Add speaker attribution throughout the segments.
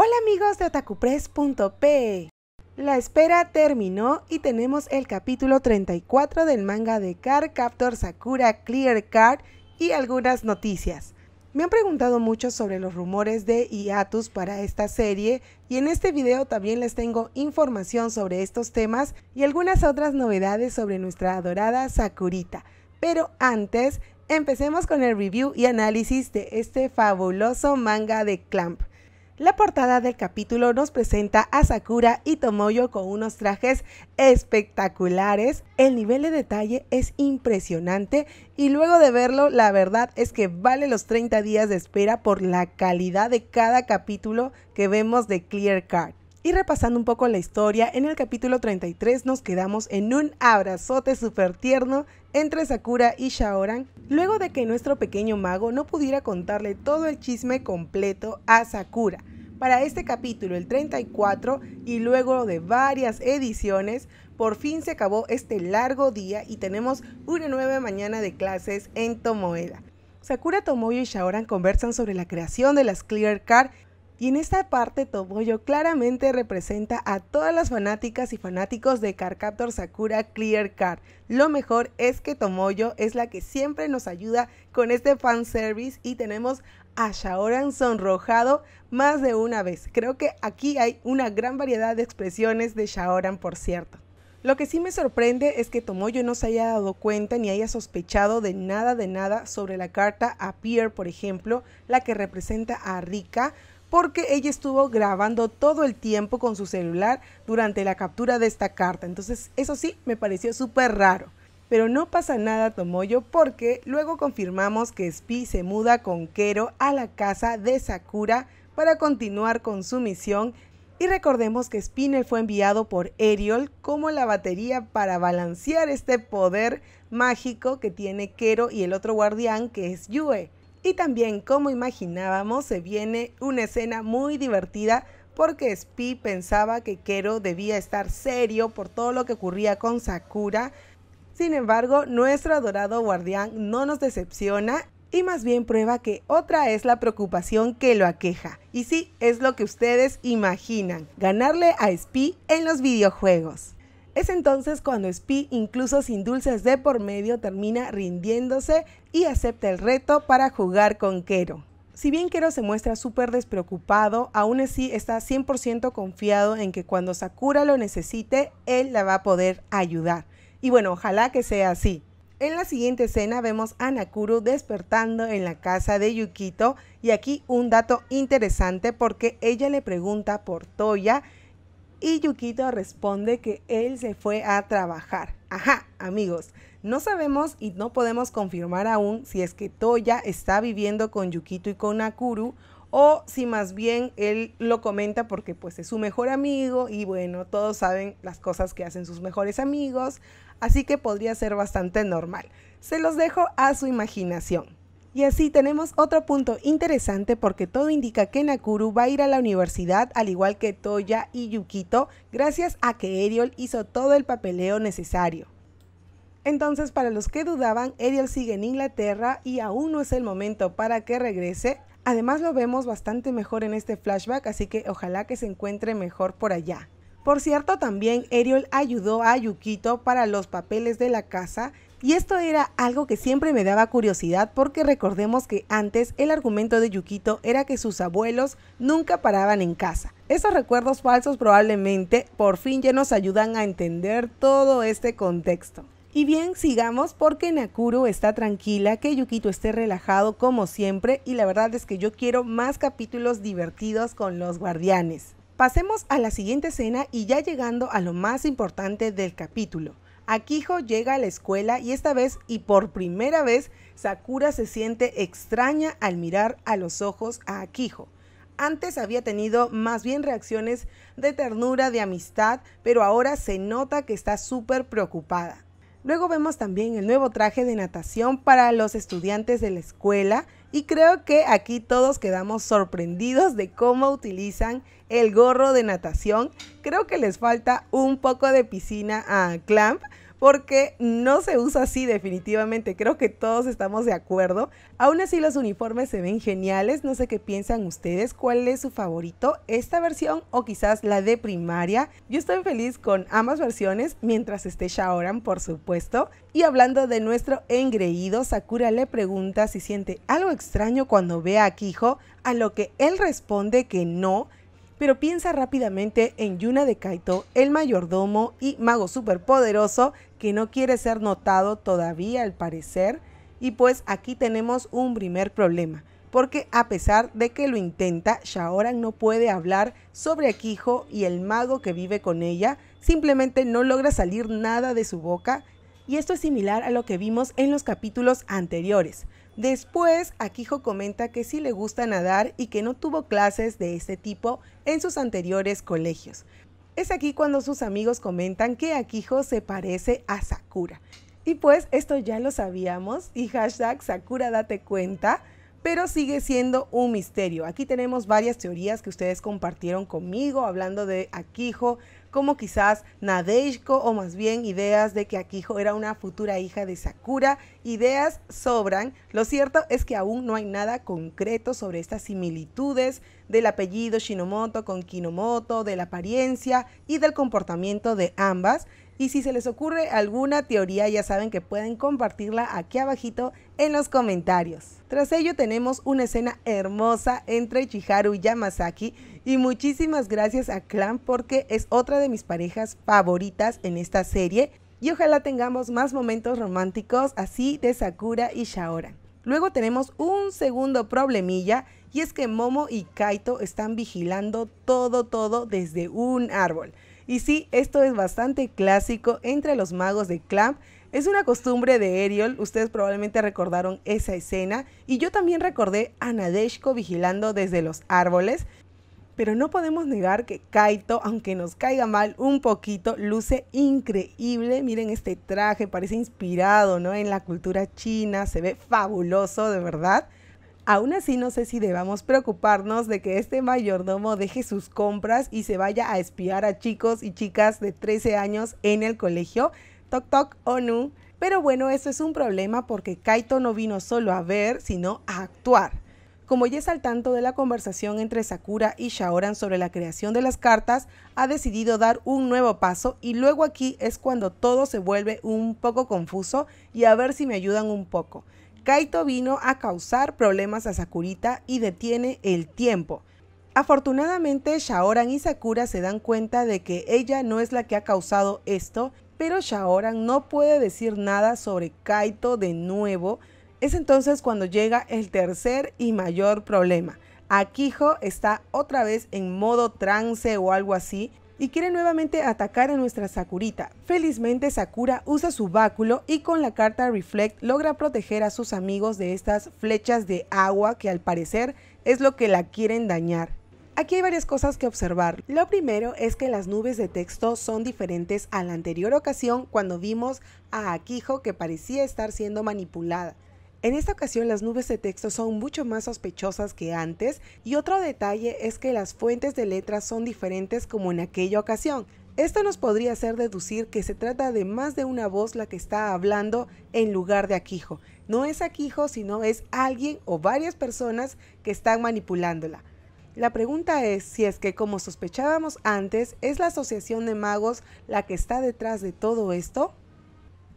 Speaker 1: Hola amigos de atacupress.p. La espera terminó y tenemos el capítulo 34 del manga de Card Captor Sakura Clear Card y algunas noticias. Me han preguntado mucho sobre los rumores de hiatus para esta serie y en este video también les tengo información sobre estos temas y algunas otras novedades sobre nuestra adorada Sakurita. Pero antes, empecemos con el review y análisis de este fabuloso manga de Clamp. La portada del capítulo nos presenta a Sakura y Tomoyo con unos trajes espectaculares. El nivel de detalle es impresionante y luego de verlo, la verdad es que vale los 30 días de espera por la calidad de cada capítulo que vemos de Clear Card. Y repasando un poco la historia, en el capítulo 33 nos quedamos en un abrazote súper tierno entre Sakura y Shaoran, luego de que nuestro pequeño mago no pudiera contarle todo el chisme completo a Sakura. Para este capítulo, el 34, y luego de varias ediciones, por fin se acabó este largo día y tenemos una nueva mañana de clases en Tomoeda. Sakura Tomoyo y Shaoran conversan sobre la creación de las Clear Card y en esta parte Tomoyo claramente representa a todas las fanáticas y fanáticos de Carcaptor Sakura Clear Card. Lo mejor es que Tomoyo es la que siempre nos ayuda con este fanservice y tenemos a Shaoran sonrojado más de una vez. Creo que aquí hay una gran variedad de expresiones de Shaoran, por cierto. Lo que sí me sorprende es que Tomoyo no se haya dado cuenta ni haya sospechado de nada de nada sobre la carta a Pierre, por ejemplo, la que representa a Rika, porque ella estuvo grabando todo el tiempo con su celular durante la captura de esta carta. Entonces, eso sí, me pareció súper raro. Pero no pasa nada, Tomoyo, porque luego confirmamos que Spi se muda con Kero a la casa de Sakura para continuar con su misión. Y recordemos que Spinel fue enviado por Eriol como la batería para balancear este poder mágico que tiene Kero y el otro guardián que es Yue. Y también, como imaginábamos, se viene una escena muy divertida porque Spy pensaba que Kero debía estar serio por todo lo que ocurría con Sakura. Sin embargo, nuestro adorado guardián no nos decepciona y más bien prueba que otra es la preocupación que lo aqueja. Y sí, es lo que ustedes imaginan, ganarle a Spy en los videojuegos. Es entonces cuando Spi, incluso sin dulces de por medio, termina rindiéndose y acepta el reto para jugar con Kero. Si bien Kero se muestra súper despreocupado, aún así está 100% confiado en que cuando Sakura lo necesite, él la va a poder ayudar. Y bueno, ojalá que sea así. En la siguiente escena vemos a Nakuru despertando en la casa de Yukito y aquí un dato interesante porque ella le pregunta por Toya y Yukito responde que él se fue a trabajar. Ajá, amigos, no sabemos y no podemos confirmar aún si es que Toya está viviendo con Yukito y con Akuru o si más bien él lo comenta porque pues es su mejor amigo y bueno, todos saben las cosas que hacen sus mejores amigos, así que podría ser bastante normal. Se los dejo a su imaginación. Y así tenemos otro punto interesante porque todo indica que Nakuru va a ir a la universidad al igual que Toya y Yukito gracias a que Eriol hizo todo el papeleo necesario. Entonces para los que dudaban, Eriol sigue en Inglaterra y aún no es el momento para que regrese. Además lo vemos bastante mejor en este flashback, así que ojalá que se encuentre mejor por allá. Por cierto, también Eriol ayudó a Yukito para los papeles de la casa y esto era algo que siempre me daba curiosidad porque recordemos que antes el argumento de Yukito era que sus abuelos nunca paraban en casa. Esos recuerdos falsos probablemente por fin ya nos ayudan a entender todo este contexto. Y bien, sigamos porque Nakuru está tranquila, que Yukito esté relajado como siempre y la verdad es que yo quiero más capítulos divertidos con los guardianes. Pasemos a la siguiente escena y ya llegando a lo más importante del capítulo. Akiho llega a la escuela y esta vez y por primera vez Sakura se siente extraña al mirar a los ojos a Akiho. Antes había tenido más bien reacciones de ternura, de amistad, pero ahora se nota que está súper preocupada. Luego vemos también el nuevo traje de natación para los estudiantes de la escuela y creo que aquí todos quedamos sorprendidos de cómo utilizan el gorro de natación. Creo que les falta un poco de piscina a Clamp, porque no se usa así definitivamente. Creo que todos estamos de acuerdo. Aún así los uniformes se ven geniales. No sé qué piensan ustedes. ¿Cuál es su favorito? ¿Esta versión o quizás la de primaria? Yo estoy feliz con ambas versiones mientras esté Shaoran, por supuesto. Y hablando de nuestro engreído, Sakura le pregunta si siente algo extraño cuando ve a Kijo, a lo que él responde que no, pero piensa rápidamente en Yuna de Kaito, el mayordomo y mago superpoderoso que no quiere ser notado todavía al parecer. Y pues aquí tenemos un primer problema, porque a pesar de que lo intenta, Shaoran no puede hablar sobre Akijo y el mago que vive con ella, simplemente no logra salir nada de su boca y esto es similar a lo que vimos en los capítulos anteriores. Después, Akijo comenta que sí le gusta nadar y que no tuvo clases de este tipo en sus anteriores colegios. Es aquí cuando sus amigos comentan que Akijo se parece a Sakura. Y pues esto ya lo sabíamos y hashtag Sakura date cuenta, pero sigue siendo un misterio. Aquí tenemos varias teorías que ustedes compartieron conmigo hablando de Akijo, como quizás Nadeshko o más bien ideas de que Akiho era una futura hija de Sakura. Ideas sobran. Lo cierto es que aún no hay nada concreto sobre estas similitudes del apellido Shinomoto con Kinomoto, de la apariencia y del comportamiento de ambas. Y si se les ocurre alguna teoría, ya saben que pueden compartirla aquí abajito en los comentarios. Tras ello tenemos una escena hermosa entre Chiharu y Yamazaki. y muchísimas gracias a Clan porque es otra de mis parejas favoritas en esta serie y ojalá tengamos más momentos románticos así de Sakura y Shaoran. Luego tenemos un segundo problemilla y es que Momo y Kaito están vigilando todo todo desde un árbol. Y sí, esto es bastante clásico entre los magos de Clamp. Es una costumbre de Ariel, ustedes probablemente recordaron esa escena y yo también recordé a Nadeshko vigilando desde los árboles, pero no podemos negar que Kaito, aunque nos caiga mal un poquito, luce increíble. Miren este traje, parece inspirado en la cultura china, se ve fabuloso de verdad. Aún así, no sé si debamos preocuparnos de que este mayordomo deje sus compras y se vaya a espiar a chicos y chicas de 13 años en el colegio. Toc toc, ONU. Pero bueno, eso es un problema porque Kaito no vino solo a ver, sino a actuar. Como ya es al tanto de la conversación entre Sakura y Shaoran sobre la creación de las cartas, ha decidido dar un nuevo paso y luego aquí es cuando todo se vuelve un poco confuso y a ver si me ayudan un poco. Kaito vino a causar problemas a Sakurita y detiene el tiempo. Afortunadamente, Shaoran y Sakura se dan cuenta de que ella no es la que ha causado esto, pero Shaoran no puede decir nada sobre Kaito de nuevo. Es entonces cuando llega el tercer y mayor problema. Akiho está otra vez en modo trance o algo así y quiere nuevamente atacar a nuestra Sakurita. Felizmente Sakura usa su báculo y con la carta Reflect logra proteger a sus amigos de estas flechas de agua que al parecer es lo que la quieren dañar. Aquí hay varias cosas que observar. Lo primero es que las nubes de texto son diferentes a la anterior ocasión cuando vimos a Akiho que parecía estar siendo manipulada. En esta ocasión las nubes de texto son mucho más sospechosas que antes y otro detalle es que las fuentes de letras son diferentes como en aquella ocasión. Esto nos podría hacer deducir que se trata de más de una voz la que está hablando en lugar de Aquijo. No es Aquijo, sino es alguien o varias personas que están manipulándola. La pregunta es si es que, como sospechábamos antes, es la Asociación de Magos la que está detrás de todo esto.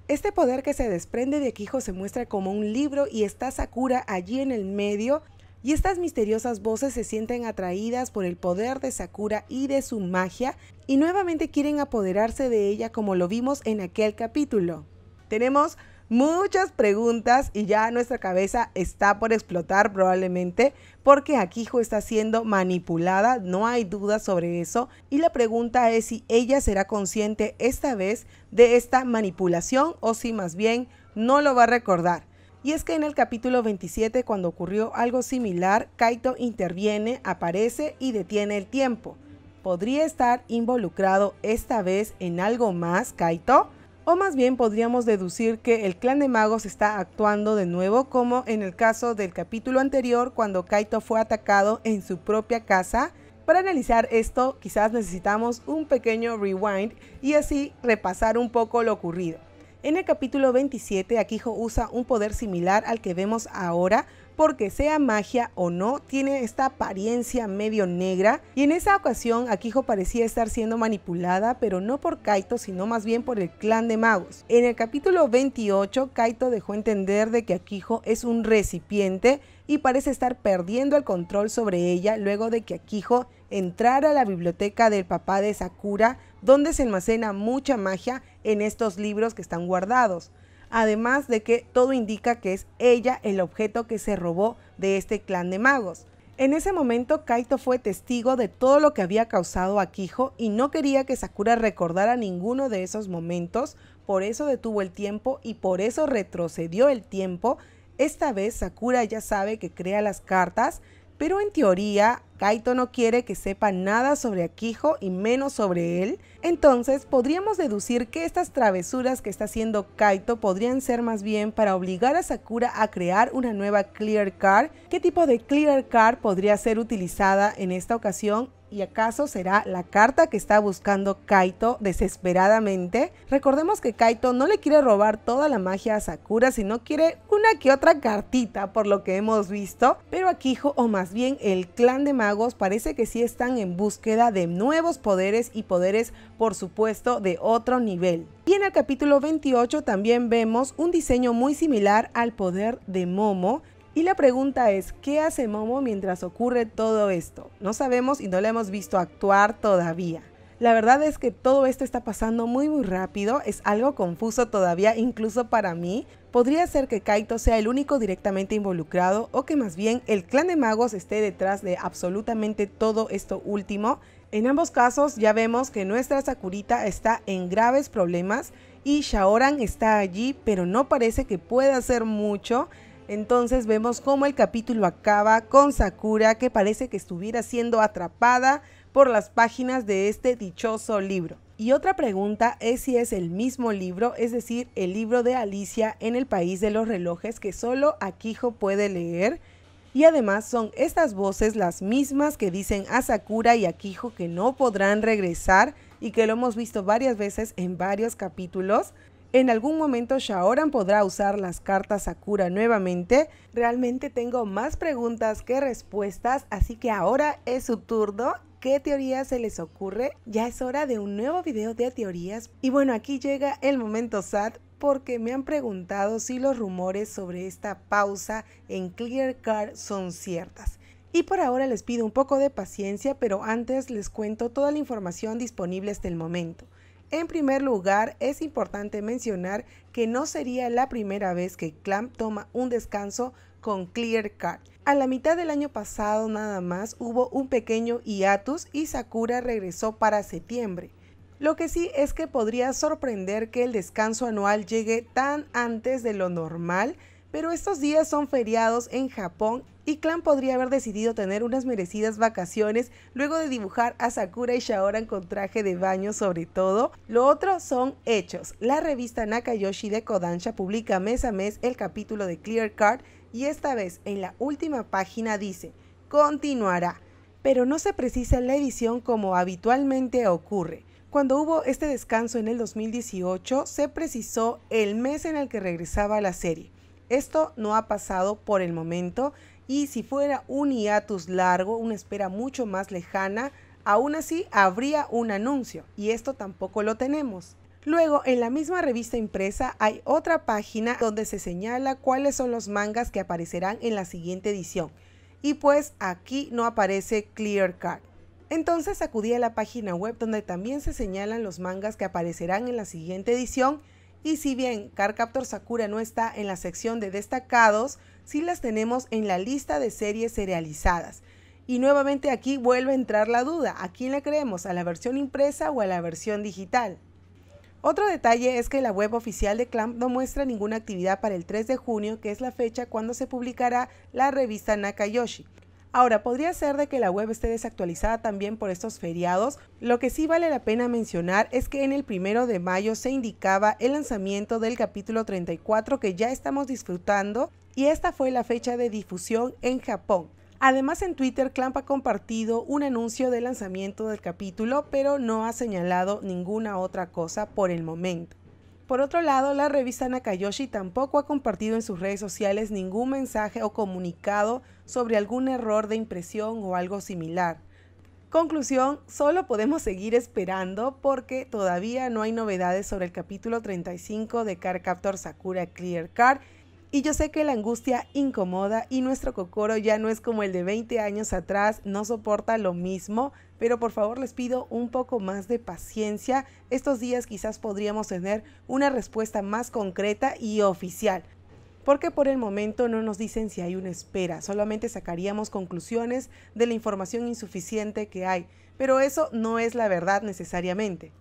Speaker 1: Este poder que se desprende de Quijo se muestra como un libro y está Sakura allí en el medio y estas misteriosas voces se sienten atraídas por el poder de Sakura y de su magia y nuevamente quieren apoderarse de ella como lo vimos en aquel capítulo. Tenemos muchas preguntas y ya nuestra cabeza está por explotar probablemente porque Akijo está siendo manipulada, no hay duda sobre eso. Y la pregunta es si ella será consciente esta vez de esta manipulación o si más bien no lo va a recordar. Y es que en el capítulo 27, cuando ocurrió algo similar, Kaito interviene, aparece y detiene el tiempo. ¿Podría estar involucrado esta vez en algo más, Kaito? O más bien podríamos deducir que el clan de magos está actuando de nuevo como en el caso del capítulo anterior cuando Kaito fue atacado en su propia casa. Para analizar esto quizás necesitamos un pequeño rewind y así repasar un poco lo ocurrido. En el capítulo 27 Akijo usa un poder similar al que vemos ahora porque sea magia o no, tiene esta apariencia medio negra y en esa ocasión Akijo parecía estar siendo manipulada, pero no por Kaito, sino más bien por el clan de magos. En el capítulo 28, Kaito dejó entender de que Akijo es un recipiente y parece estar perdiendo el control sobre ella luego de que Akijo entrara a la biblioteca del papá de Sakura, donde se almacena mucha magia en estos libros que están guardados además de que todo indica que es ella el objeto que se robó de este clan de magos. En ese momento, Kaito fue testigo de todo lo que había causado a Kijo y no quería que Sakura recordara ninguno de esos momentos, por eso detuvo el tiempo y por eso retrocedió el tiempo. Esta vez Sakura ya sabe que crea las cartas, pero en teoría, Kaito no quiere que sepa nada sobre Akijo y menos sobre él, entonces podríamos deducir que estas travesuras que está haciendo Kaito podrían ser más bien para obligar a Sakura a crear una nueva Clear Card. ¿Qué tipo de Clear Card podría ser utilizada en esta ocasión? ¿Y acaso será la carta que está buscando Kaito desesperadamente? Recordemos que Kaito no le quiere robar toda la magia a Sakura, sino quiere una que otra cartita, por lo que hemos visto. Pero Akijo, o más bien el clan de magos, parece que sí están en búsqueda de nuevos poderes y poderes, por supuesto, de otro nivel. Y en el capítulo 28 también vemos un diseño muy similar al poder de Momo, y la pregunta es, ¿qué hace Momo mientras ocurre todo esto? No sabemos y no le hemos visto actuar todavía. La verdad es que todo esto está pasando muy muy rápido, es algo confuso todavía incluso para mí. Podría ser que Kaito sea el único directamente involucrado o que más bien el clan de magos esté detrás de absolutamente todo esto último. En ambos casos ya vemos que nuestra Sakurita está en graves problemas y Shaoran está allí pero no parece que pueda hacer mucho. Entonces vemos cómo el capítulo acaba con Sakura que parece que estuviera siendo atrapada por las páginas de este dichoso libro. Y otra pregunta es si es el mismo libro, es decir, el libro de Alicia en el País de los Relojes que solo Akijo puede leer. Y además son estas voces las mismas que dicen a Sakura y Akijo que no podrán regresar y que lo hemos visto varias veces en varios capítulos en algún momento Shaoran podrá usar las cartas Sakura nuevamente. Realmente tengo más preguntas que respuestas, así que ahora es su turno. ¿Qué teoría se les ocurre? Ya es hora de un nuevo video de teorías. Y bueno, aquí llega el momento sad porque me han preguntado si los rumores sobre esta pausa en Clear Card son ciertas. Y por ahora les pido un poco de paciencia, pero antes les cuento toda la información disponible hasta el momento. En primer lugar, es importante mencionar que no sería la primera vez que Clamp toma un descanso con Clear Card. A la mitad del año pasado nada más hubo un pequeño hiatus y Sakura regresó para septiembre. Lo que sí es que podría sorprender que el descanso anual llegue tan antes de lo normal, pero estos días son feriados en Japón clan podría haber decidido tener unas merecidas vacaciones luego de dibujar a Sakura y Shaoran con traje de baño sobre todo. Lo otro son hechos. La revista Nakayoshi de Kodansha publica mes a mes el capítulo de Clear Card y esta vez en la última página dice, continuará, pero no se precisa la edición como habitualmente ocurre. Cuando hubo este descanso en el 2018, se precisó el mes en el que regresaba la serie. Esto no ha pasado por el momento, y si fuera un hiatus largo, una espera mucho más lejana, aún así habría un anuncio y esto tampoco lo tenemos. Luego, en la misma revista impresa hay otra página donde se señala cuáles son los mangas que aparecerán en la siguiente edición. Y pues aquí no aparece Clear Card. Entonces acudí a la página web donde también se señalan los mangas que aparecerán en la siguiente edición. Y si bien Captor Sakura no está en la sección de destacados, ...si las tenemos en la lista de series serializadas. Y nuevamente aquí vuelve a entrar la duda, ¿a quién le creemos? ¿A la versión impresa o a la versión digital? Otro detalle es que la web oficial de Clamp no muestra ninguna actividad para el 3 de junio, que es la fecha cuando se publicará la revista Nakayoshi. Ahora, podría ser de que la web esté desactualizada también por estos feriados. Lo que sí vale la pena mencionar es que en el 1 de mayo se indicaba el lanzamiento del capítulo 34 que ya estamos disfrutando y esta fue la fecha de difusión en Japón. Además en Twitter, Clamp ha compartido un anuncio de lanzamiento del capítulo, pero no ha señalado ninguna otra cosa por el momento. Por otro lado, la revista Nakayoshi tampoco ha compartido en sus redes sociales ningún mensaje o comunicado sobre algún error de impresión o algo similar. Conclusión, solo podemos seguir esperando porque todavía no hay novedades sobre el capítulo 35 de Car Captor Sakura Clear Card y yo sé que la angustia incomoda y nuestro cocoro ya no es como el de 20 años atrás, no soporta lo mismo, pero por favor les pido un poco más de paciencia. Estos días quizás podríamos tener una respuesta más concreta y oficial. Porque por el momento no nos dicen si hay una espera, solamente sacaríamos conclusiones de la información insuficiente que hay, pero eso no es la verdad necesariamente.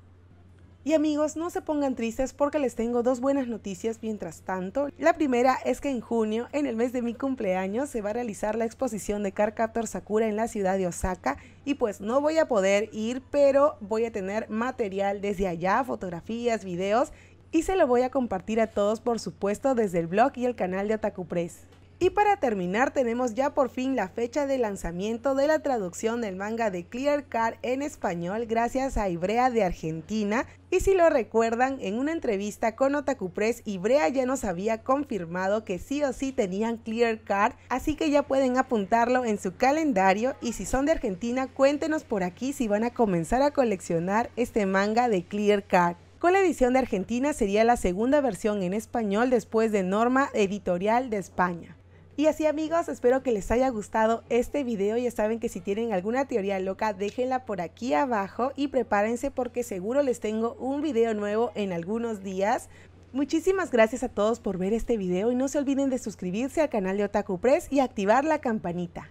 Speaker 1: Y amigos, no se pongan tristes porque les tengo dos buenas noticias mientras tanto. La primera es que en junio, en el mes de mi cumpleaños, se va a realizar la exposición de Carcaptor Sakura en la ciudad de Osaka y pues no voy a poder ir, pero voy a tener material desde allá, fotografías, videos y se lo voy a compartir a todos por supuesto desde el blog y el canal de Otaku Press. Y para terminar tenemos ya por fin la fecha de lanzamiento de la traducción del manga de Clear Card en español gracias a Ibrea de Argentina. Y si lo recuerdan, en una entrevista con Otaku Press, Ibrea ya nos había confirmado que sí o sí tenían Clear Card así que ya pueden apuntarlo en su calendario y si son de Argentina, cuéntenos por aquí si van a comenzar a coleccionar este manga de Clear Card. Con la edición de Argentina sería la segunda versión en español después de Norma Editorial de España. Y así amigos, espero que les haya gustado este video. Ya saben que si tienen alguna teoría loca, déjenla por aquí abajo y prepárense porque seguro les tengo un video nuevo en algunos días. Muchísimas gracias a todos por ver este video y no se olviden de suscribirse al canal de Otaku Press y activar la campanita.